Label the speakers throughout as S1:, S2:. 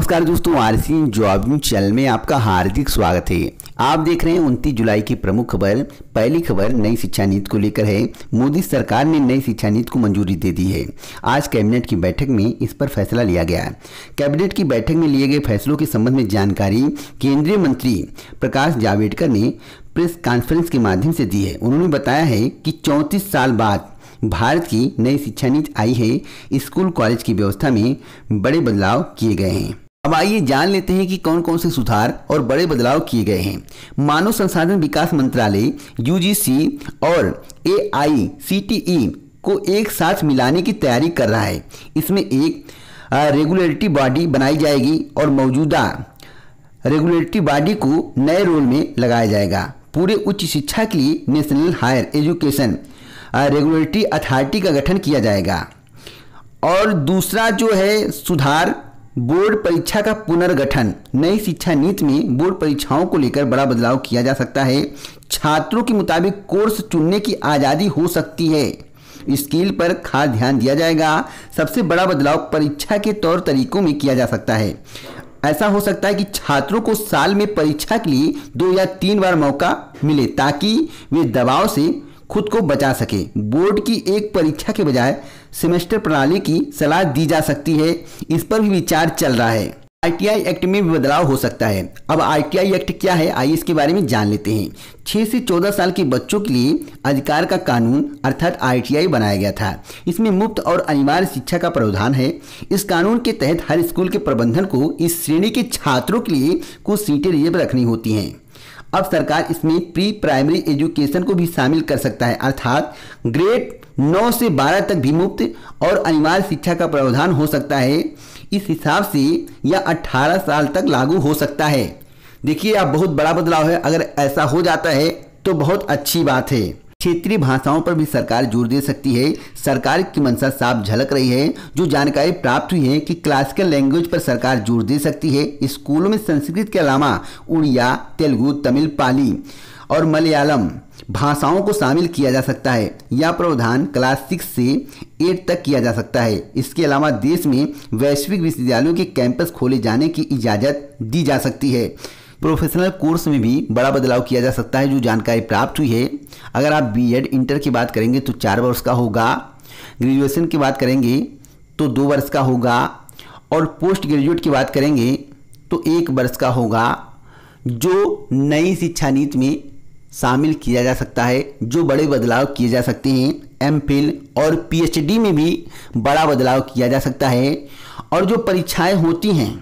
S1: नमस्कार दोस्तों R C job news channel में आपका हार्दिक स्वागत है आप देख रहे हैं उनतीस जुलाई की प्रमुख खबर पहली खबर नई शिक्षा नीति को लेकर है मोदी सरकार ने नई शिक्षा नीति को मंजूरी दे दी है आज कैबिनेट की बैठक में इस पर फैसला लिया गया कैबिनेट की बैठक में लिए गए फैसलों के संबंध में जानकारी केंद्रीय मंत्री प्रकाश जावड़ेकर ने प्रेस कॉन्फ्रेंस के माध्यम से दी है उन्होंने बताया है कि चौंतीस साल बाद भारत की नई शिक्षा नीति आई है स्कूल कॉलेज की व्यवस्था में बड़े बदलाव किए गए हैं अब आइए जान लेते हैं कि कौन कौन से सुधार और बड़े बदलाव किए गए हैं मानव संसाधन विकास मंत्रालय यूजीसी और ए e को एक साथ मिलाने की तैयारी कर रहा है इसमें एक रेगुलेटरी बॉडी बनाई जाएगी और मौजूदा रेगुलेटरी बॉडी को नए रोल में लगाया जाएगा पूरे उच्च शिक्षा के लिए national higher education regulatory authority का गठन किया जाएगा और दूसरा जो है सुधार बोर्ड परीक्षा का पुनर्गठन नई शिक्षा नीति में बोर्ड परीक्षाओं को लेकर बड़ा बदलाव किया जा सकता है छात्रों के मुताबिक कोर्स चुनने की आज़ादी हो सकती है स्किल पर खास ध्यान दिया जाएगा सबसे बड़ा बदलाव परीक्षा के तौर तरीकों में किया जा सकता है ऐसा हो सकता है कि छात्रों को साल में परीक्षा के लिए दो या तीन बार मौका मिले ताकि वे दबाव से खुद को बचा सके बोर्ड की एक परीक्षा के बजाय सेमेस्टर प्रणाली की सलाह दी जा सकती है इस पर भी विचार चल रहा है आईटीआई एक्ट में भी बदलाव हो सकता है अब आईटीआई एक्ट क्या है आइए इसके बारे में जान लेते हैं 6 से 14 साल के बच्चों के लिए अधिकार का कानून अर्थात आईटीआई बनाया गया था इसमें मुफ्त और अनिवार्य शिक्षा का प्रावधान है इस कानून के तहत हर स्कूल के प्रबंधन को इस श्रेणी के छात्रों के लिए कुछ सीटें रिजर्व रखनी होती हैं अब सरकार इसमें प्री प्राइमरी एजुकेशन को भी शामिल कर सकता है अर्थात ग्रेड नौ से बारह तक भी मुफ्त और अनिवार्य शिक्षा का प्रावधान हो सकता है इस हिसाब से यह अट्ठारह साल तक लागू हो सकता है देखिए अब बहुत बड़ा बदलाव है अगर ऐसा हो जाता है तो बहुत अच्छी बात है क्षेत्रीय भाषाओं पर भी सरकार जोर दे सकती है सरकार की मंशा साफ झलक रही है जो जानकारी प्राप्त हुई है कि क्लासिकल लैंग्वेज पर सरकार जोर दे सकती है स्कूलों में संस्कृत के अलावा उड़िया तेलुगु तमिल पाली और मलयालम भाषाओं को शामिल किया जा सकता है यह प्रावधान क्लास सिक्स से एट तक किया जा सकता है इसके अलावा देश में वैश्विक विश्वविद्यालयों के कैंपस खोले जाने की इजाज़त दी जा सकती है प्रोफेशनल कोर्स में भी बड़ा बदलाव किया जा सकता है जो जानकारी प्राप्त हुई है अगर आप बी एड इंटर की बात करेंगे तो चार वर्ष का होगा ग्रेजुएशन की बात करेंगे तो दो वर्ष का होगा और पोस्ट ग्रेजुएट की बात करेंगे तो एक वर्ष का होगा जो नई शिक्षा नीति में शामिल किया जा सकता है जो बड़े बदलाव किए जा सकते हैं एम और पी में भी बड़ा बदलाव किया जा सकता है और जो परीक्षाएँ होती हैं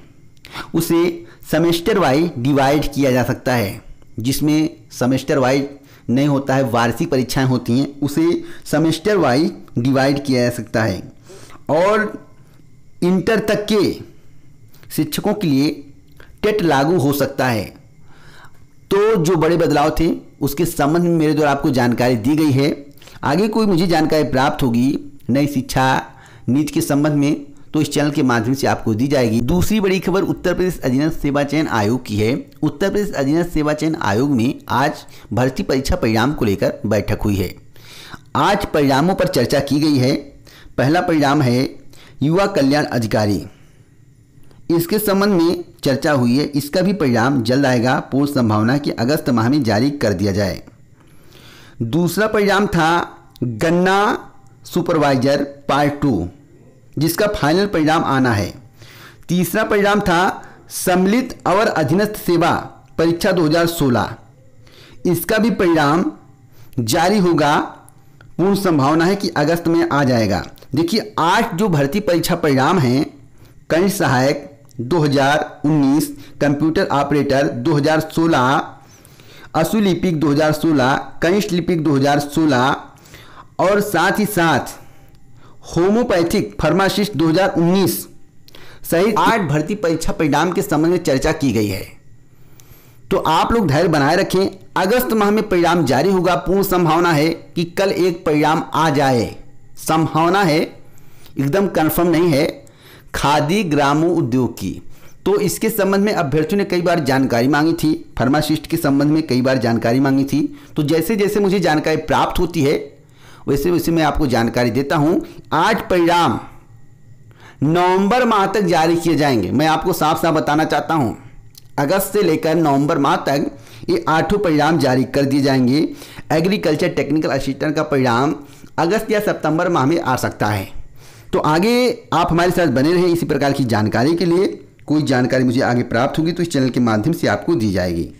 S1: उसे सेमेस्टर वाइज डिवाइड किया जा सकता है जिसमें सेमेस्टर वाइज नहीं होता है वार्षिक परीक्षाएं होती हैं उसे सेमेस्टर वाइज डिवाइड किया जा सकता है और इंटर तक के शिक्षकों के लिए टेट लागू हो सकता है तो जो बड़े बदलाव थे उसके संबंध में मेरे द्वारा आपको जानकारी दी गई है आगे कोई मुझे जानकारी प्राप्त होगी नई शिक्षा नीति के संबंध में तो इस चैनल के माध्यम से आपको दी जाएगी दूसरी बड़ी खबर उत्तर प्रदेश अधीनस्थ सेवा चयन आयोग की है उत्तर प्रदेश अधीनस्थ सेवा चयन आयोग में आज भर्ती परीक्षा परिणाम को लेकर बैठक हुई है आज परिणामों पर चर्चा की गई है पहला परिणाम है युवा कल्याण अधिकारी इसके संबंध में चर्चा हुई है इसका भी परिणाम जल्द आएगा पूर्व संभावना कि अगस्त माह में जारी कर दिया जाए दूसरा परिणाम था गन्ना सुपरवाइजर पार्ट टू जिसका फाइनल परिणाम आना है तीसरा परिणाम था सम्मिलित और अधीनस्थ सेवा परीक्षा 2016 इसका भी परिणाम जारी होगा पूर्ण संभावना है कि अगस्त में आ जाएगा देखिए आठ जो भर्ती परीक्षा परिणाम हैं कनिष्ठ सहायक 2019 कंप्यूटर ऑपरेटर 2016 असु लिपिक 2016 कनिष्ठ लिपिक 2016 और साथ ही साथ होम्योपैथिक फार्मासिस्ट 2019 सहित आठ भर्ती परीक्षा परिणाम के संबंध में चर्चा की गई है तो आप लोग धैर्य बनाए रखें अगस्त माह में परिणाम जारी होगा पूर्ण संभावना है कि कल एक परिणाम आ जाए संभावना है एकदम कन्फर्म नहीं है खादी ग्रामो उद्योग की तो इसके संबंध में अभ्यर्थियों ने कई बार जानकारी मांगी थी फार्मासिस्ट के संबंध में कई बार जानकारी मांगी थी तो जैसे जैसे मुझे जानकारी प्राप्त होती है वैसे वैसे मैं आपको जानकारी देता हूँ आठ परिणाम नवंबर माह तक जारी किए जाएंगे मैं आपको साफ साफ बताना चाहता हूँ अगस्त से लेकर नवंबर माह तक ये आठों परिणाम जारी कर दिए जाएंगे एग्रीकल्चर टेक्निकल असिस्टेंट का परिणाम अगस्त या सितंबर माह में आ सकता है तो आगे आप हमारे साथ बने रहें इसी प्रकार की जानकारी के लिए कोई जानकारी मुझे आगे प्राप्त होगी तो इस चैनल के माध्यम से आपको दी जाएगी